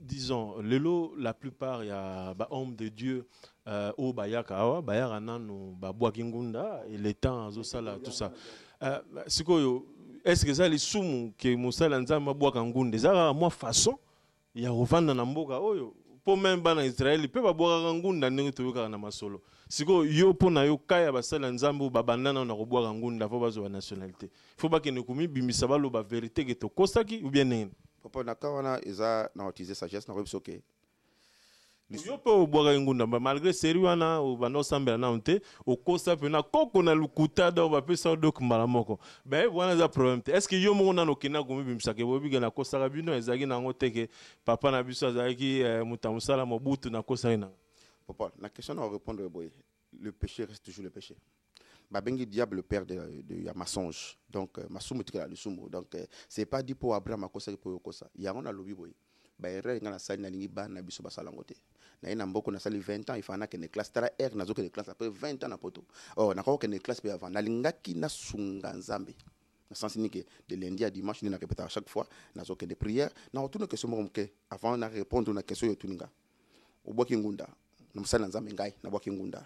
disons le lot la plupart y ya bah, hommes de dieu euh, bayaka awa bayaka nanu babwaki ngunda letemp azosala tout ça euh, bah, que ça les lisumu que mosala nzambe abwaka ngunda eza kaka mwa façon ya kovanda na mboka oyo mpo meme bana israele mpe babwakaka ngunda ndenge toyokaka masolo sikoyo yo mpo na yo kaya na bah, ya nzambe oyo babanda nao faut pas que fo bazwa banationalité fo bakende ba vérité que to kosaki ou bien poponaka wana eza na utilize sagesse na koyebisa oke yo mpe obwaka engunda malgré seri wana obanda osambela nano te okosa costa pe na lukuta do bapesa yo dok mbala moko bayebe wana eza problème Est-ce te estce yo moko m'sake okendaka komibimisaka ebobika nakosaka bino ezalaki nango teke papa na biso azalaki euh, moto ya mosala mobutu nakosaki nanga Papa, la question na korépondre boye le péché reste toujours le péché Babengi Diable, le père de, de Yamasonge, donc euh, Masumu le sumo Donc, euh, c'est pas dit pour Abraham Akosa pour Yokosa. y a lobby boy. bayerre nga lingi ba na biso basalango te naye na mboka nasali 20 ans il ifa nakende classe tala r nazokende classe après 20 ans na poto que ne classe mpe avant na sunga nzambe na sens que de lundi à dimanche na répéter à chaque fois nazokende prière que ce moment que avant répondre na question oyo otuninga obwaki ngunda na msala nzambe ngai nabwaki ngunda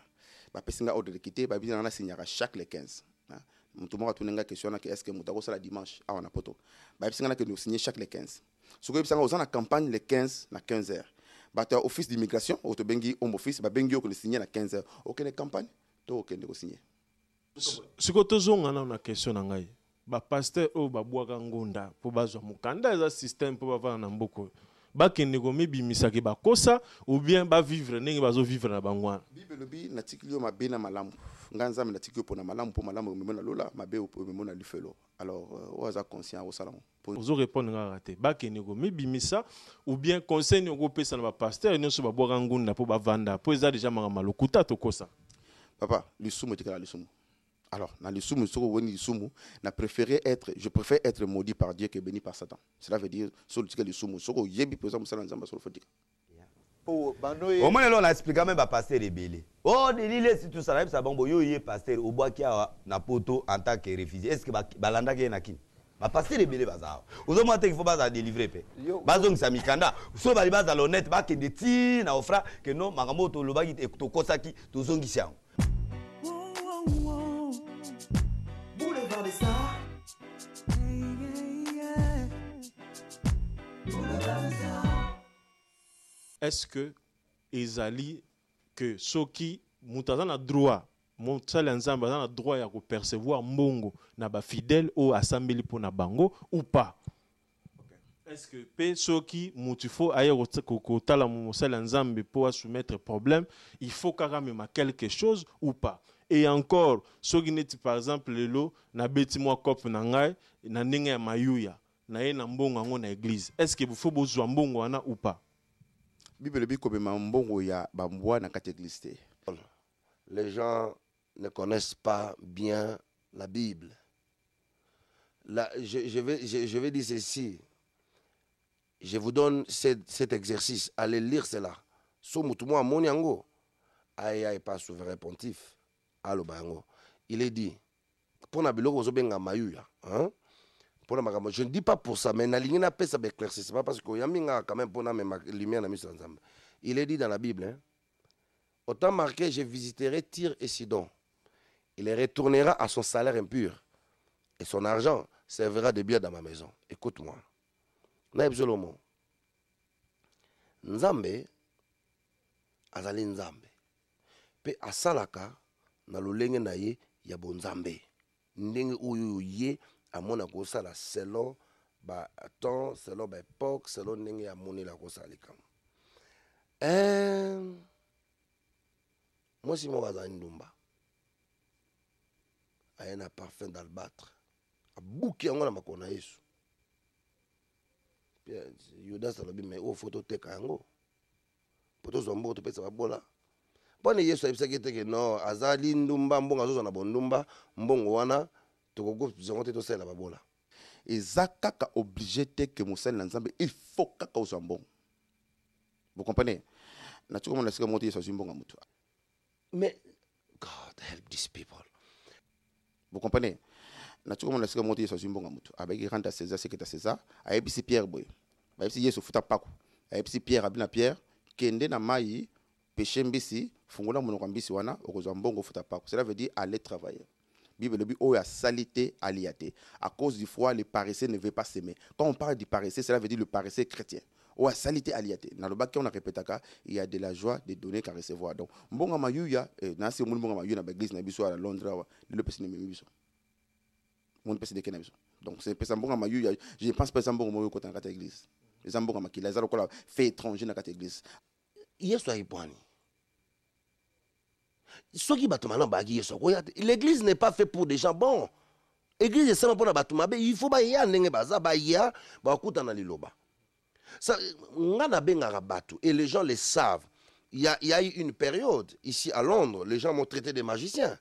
bapesi nga ordre quitter babina nga signera chaque les 15 ah. mutu moko question nga est-ce que mutako akosala dimanche awa ah, na poto bayebisi nga nous signer chaque les 15 soki oyebisa nga na campagne les 15 na 15 h bato ya office d'immigration au oyo tobengi home office babengi le signer na 15 heures okende campagne to okende kosinye sikoyo tozonga nano na question na ngai bapaster oyo babwaka ngonda mpo bazwa mokanda eza systeme mpo bavana na mboko bakende komibimisa ke bakosa ou bien bavivre ndenge vivre na vivre wana bible elobi natikili ma mabe na malamu ngai nzambe natiki yo mpona malamu mpo malamu omemo na lola mabe omemo na lifelo alors euh, oyo aza conscient akosala ozorépondre kaka te bakende komibimisa ou bien conseil nini okopesa na bapaster nyonso babwaka ngunda mpo bavanda mpo eza deja makambo lokuta tokosa papa lisumu etikala lisumu alors, dans le soumou, on a préféré être, je préfère être maudit par Dieu que béni par Satan. Cela veut dire, sur le ticket du soumou, soko, yebi, pesant, moussa, l'anzamba, sur le fotik. Au moins, on a expliqué même à pasteur rebelle. Oh, il si tout ça, ça bon, yo, yé pasteur, au bois qui a na poto en tant que réfugié. Est-ce que balanda qui est nakin? Ma pasteur rebelle baza. Aux hommes, il faut baza délivrer pe. Bazong sa mikanda. So bali baza l'honnête, ba ke de ti na ofra que non, magamoto lobagi to kosaki to zongi siang. Est-ce que ezali que soki moto aza na droit mosali ya nzambe aza na droit ya percevoir mbongo na bafidèle oyo asambeli pour na bango ou pas est-ce que mpe soki motu fo aye à mosali pour nzambe mpo problème il faut kaka amema quelque chose ou pas et encore soki par exemple lelo nabeti mwa cope na ngai na ndenge ya mayuya naye na mbongo ngo na église estce bofo bozwa mbongo wana ou pas bible ebi kobema mbongo ya bambwa na kati les gens ne connaissent pas bien la bible Là, je, je, vais, je, je, vais dire ceci. Je vous donne cet, cet exercice. Allez lire cela. Somutumwa moniango. Aïe, aïe, pas souverain pontife aloba yango il est dit mpona biloko ozobenga mayuya hein? mpona makambo je ne dis pas pour ça mais nalingi napesa baéclaircissement parce que oyambi quand même mpona amema lumière na miso nzambe il est dit dans la bible hein? autant marqué je visiterai Tir et sidon il retournera à son salaire impur et son argent servira de bière dans ma maison écoute-moi nayebi nzambe azali nzambe mpe asalaka na lolenge na ye ya bonzambe ndenge oyo ye amona kosala selon batemp selon baepoke selon ndenge amoneli akosala likambo eh, mwasi moko azali ndumba aye na parfum d'albatre abuki yango na makolo na yesu yudas alobi me oyo fo toteka yango po tozwa mboko topesa babola mpo na yesu ayebisaki teke no azali ndumba mbongo azozwa na bondumba mbongo wana tokokozango te tosalela babola eza kaka oblige te ke mosali na nzambe il faut kaka ozwa mbongo vous comprenez nati komona esika moko te yesu azwi mbongo ya motu mais god help these people vous comprenez nati komona esika moko te yesu azwi mbongo ya motu cesa, rente a césar seke ta césar ayebisi pierre boye bayebisi yesu futa mpako ayebisi pierre abi na pierre kende na mai peche mbisi fungola monoko mbisi wana okozwa mbongo futa pako cela veut dire aller travailler bible elobi oyo oh, asali salité alia à cause du froid le paresseux ne veut pas semer quand on parle du paresseux cela veut dire le paresseux chrétien oyo asali te alia te on a répété arépétaka il y a de la joie de donner qu'à recevoir donc mbonga mayuya eh, nasi omoni mbonga mayuya na baeglise na biso ala londres awa lelo mpesi nememi biso monde mpesi ndeke na biso donc mpesa mbongama yuya je pense mpesa mbongama oyo okota na kati ya église eza mbongama kila eza lokola fait étranger na kati ya église yesu ayebwani soki bato malamu bayaki yesu akoya te l'église n'est pas fait pour des gens bon église esalama mpona bato mabe il faut baya ndenge baza baya bakutana liloba nga nabengaka bato et les gens le savent il y, a, eu une période ici à londres les gens m'ont traité de magicien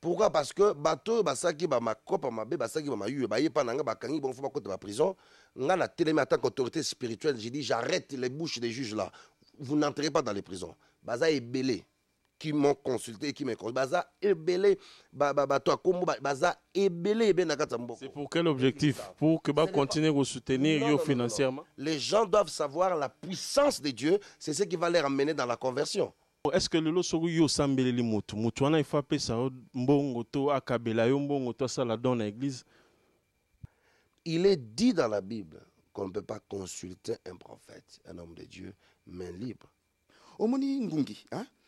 pourquoi parce que bato basaki bamakopa mabe basaki bamayue bayepa na nga bakangi bongo fo bakota prison. nga natelemi en tant qu'autorité spirituelle j'ai dit j'arrête les bouches des juges là vous n'entrez pas dans les prisons baza ebele qui m'ont consulté, qui m'ont consulté. baza C'est pour quel objectif Pour que je bah, continuer à soutenir yo financièrement Les gens doivent savoir la puissance de Dieu, c'est ce qui va les ramener dans la conversion. Est-ce que le soki yo osambeleli motu motu wana efa apesa yo mbongo to akabela yo mbongo to sala don à l'église. Il est dit dans la Bible qu'on ne peut pas consulter un prophète, un homme de Dieu, main libre. omoni ngungi hein?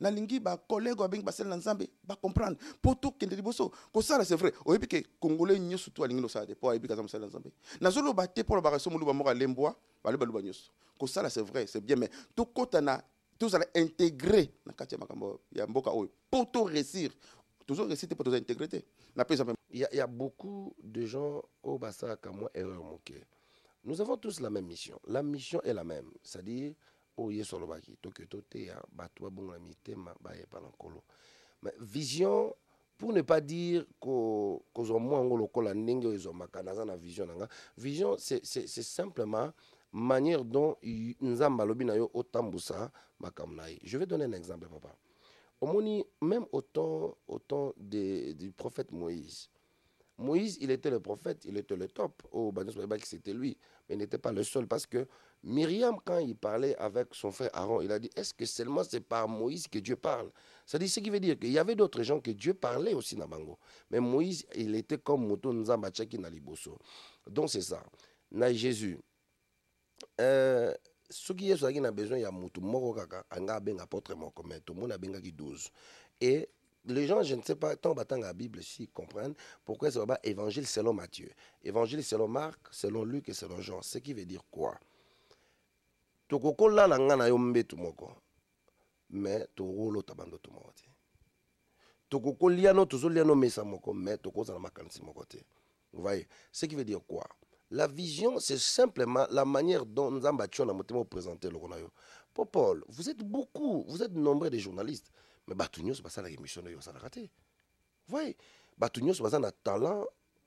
nalingi bakolege babengi basali na nzambe bacomprendre mpo tokende liboso kosala c'est vrai oyebi ke congolais nyonso tu alingi losala te mpo ayebi kaza mosali na nzambe nazoloba te mpo lobaka so moluba moko alembwa balobaloba nyonso kosala c'est vrai c'est bien mais tokɔta na tozala intégré na kati ya makambo ya mboka oyo mpo toresir réussir, te mpo toza intégré te napesa Il y, y, a beaucoup de gens au Bassa, moi, erreur moquée. Nous avons tous la même mission. La mission est la même, c'est-à-dire oyo yesu alobaki toke toteya bato babongola mitema bayepa na nkolo mais vision pour ne pas dire kozwa ko mwa yango lokola ndenge oyo ezwamaka naza na vision na nga vision c'est simplement manière dont nzambe alobi na yo otambusa makambo na ye je vais donner un exemple papa omoni même au temps, au temps de, du prophète moïse Moïse, il était le prophète, il était le top. Oh, ben, c'était lui, mais il n'était pas le seul parce que Myriam, quand il parlait avec son frère Aaron, il a dit, est-ce que seulement c'est par Moïse que Dieu parle C'est-à-dire, ce qui veut dire qu'il y avait d'autres gens que Dieu parlait aussi dans Mais Moïse, il était comme Moto Nzambachaki Donc c'est ça. Euh, na Jésus. qui est qui besoin, y a Anga tout le monde a 12. Et les gens, je ne sais pas, tant battant la Bible, s'ils comprennent, pourquoi ça va évangile selon Matthieu, évangile selon Marc, selon Luc et selon Jean. Ce qui veut dire quoi tokokolala ngai na yo mbetu moko me tokolota tabando moko te tokokoliano tozoliano mesa moko me tokozala makanisi moko te voye ce qui veut dire quoi la vision c'est simplement la manière dont nzambe atio na motema opresente eloko na yo po paul vous êtes beaucoup vous êtes nombre de journalistes mais bato nyonso basalaka émission na yo basalaka te voye bato nyonso baza na talent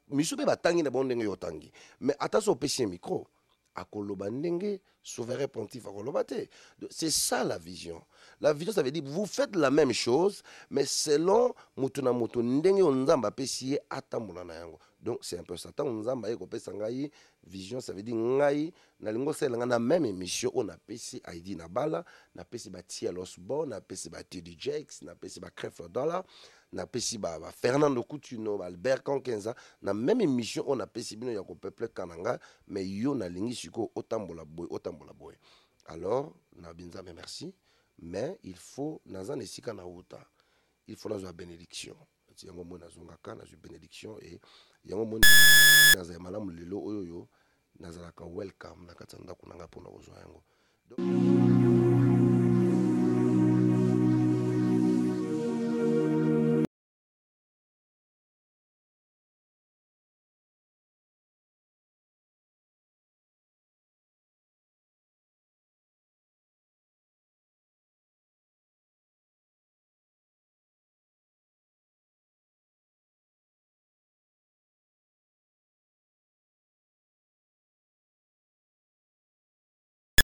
misu mpe batangi na bango ndenge yo otangi mais ata so opesi ye micro akoloba ndenge souverain pontife Arolobate. C'est ça la vision. La vision, ça veut dire vous faites la même chose, mais selon Mutuna Mutu, Ndenge Onzamba Pessie, Atamula yango Donc c'est un peu ça. Onzamba Eko sangaï vision, ça veut dire Ngai, Nalingo Selanga, la même émission, on a Pessi Aidi Nabala, na Pessi Batia Losbo, na Pessi Batia Jakes, na Pessi Bakref dollar na pesi ba, fernando coutuno albert kankenza na même émission a napesi bino ya kopeuple kana nga mais yo nalingi sikoyo otambola boye kotambola boye alors nabi nzambe merci mais il faut naza na esika il faut nazwa bénédiction ti yango moni nazongaka nazwi bénédiction e yango moni nazala malamu lelo oyoyo oyo nazalaka welcome na kati ya ndako na ngai mpona kozwa yango